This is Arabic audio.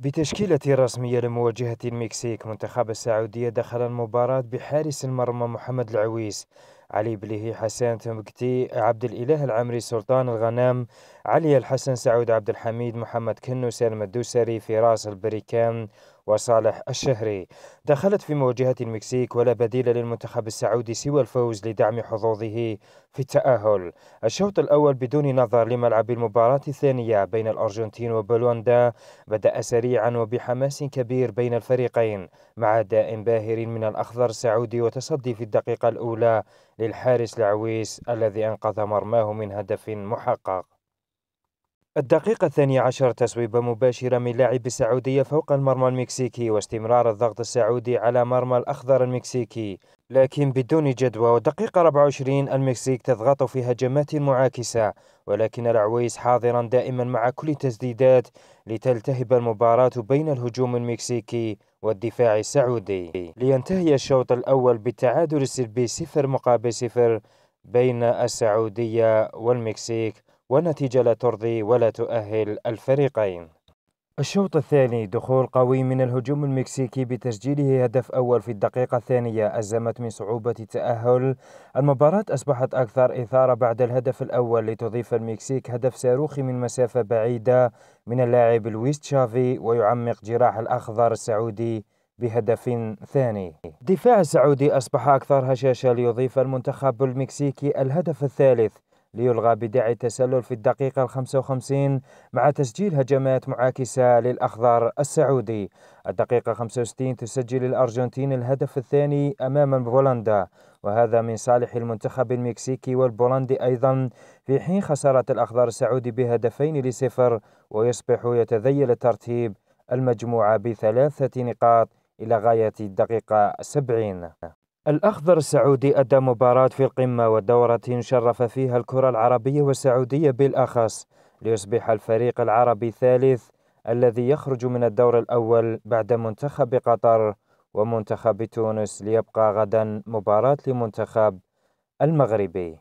بتشكيلة رسمية لمواجهة المكسيك منتخب السعودية دخل المباراة بحارس المرمى محمد العويس علي بليهي حسان تمكتي عبد الإله العمري سلطان الغنام علي الحسن سعود عبد الحميد محمد كنو سالم الدوسري فراس البريكان وصالح الشهري دخلت في مواجهة المكسيك ولا بديل للمنتخب السعودي سوى الفوز لدعم حظوظه في التأهل الشوط الأول بدون نظر لملعب المباراة الثانية بين الأرجنتين وبولندا بدأ سريعا وبحماس كبير بين الفريقين مع داء باهر من الأخضر السعودي وتصدي في الدقيقة الأولى للحارس العويس الذي أنقذ مرماه من هدف محقق الدقيقة الثانية عشر تسويب مباشرة من لاعب السعودية فوق المرمى المكسيكي واستمرار الضغط السعودي على مرمى الأخضر المكسيكي لكن بدون جدوى ودقيقة 24 المكسيك تضغط في هجمات معاكسة ولكن العويس حاضرا دائما مع كل التسديدات لتلتهب المباراة بين الهجوم المكسيكي والدفاع السعودي لينتهي الشوط الأول بالتعادل السلبي صفر مقابل صفر بين السعودية والمكسيك ونتيجة لا ترضي ولا تؤهل الفريقين الشوط الثاني دخول قوي من الهجوم المكسيكي بتسجيله هدف أول في الدقيقة الثانية أزمت من صعوبة التأهل المباراة أصبحت أكثر إثارة بعد الهدف الأول لتضيف المكسيك هدف صاروخي من مسافة بعيدة من اللاعب لويس تشافي ويعمق جراح الأخضر السعودي بهدف ثاني دفاع السعودي أصبح أكثر هشاشة ليضيف المنتخب المكسيكي الهدف الثالث ليلغى بدعي التسلل في الدقيقة الخمسة وخمسين مع تسجيل هجمات معاكسة للأخضر السعودي الدقيقة 65 تسجل الأرجنتين الهدف الثاني أمام بولندا وهذا من صالح المنتخب المكسيكي والبولندي أيضا في حين خسرت الأخضر السعودي بهدفين لصفر ويصبح يتذيل الترتيب المجموعة بثلاثة نقاط إلى غاية الدقيقة 70 الأخضر السعودي أدى مباراة في القمة ودورة شرف فيها الكرة العربية والسعودية بالأخص ليصبح الفريق العربي الثالث الذي يخرج من الدور الأول بعد منتخب قطر ومنتخب تونس ليبقى غدا مباراة لمنتخب المغربي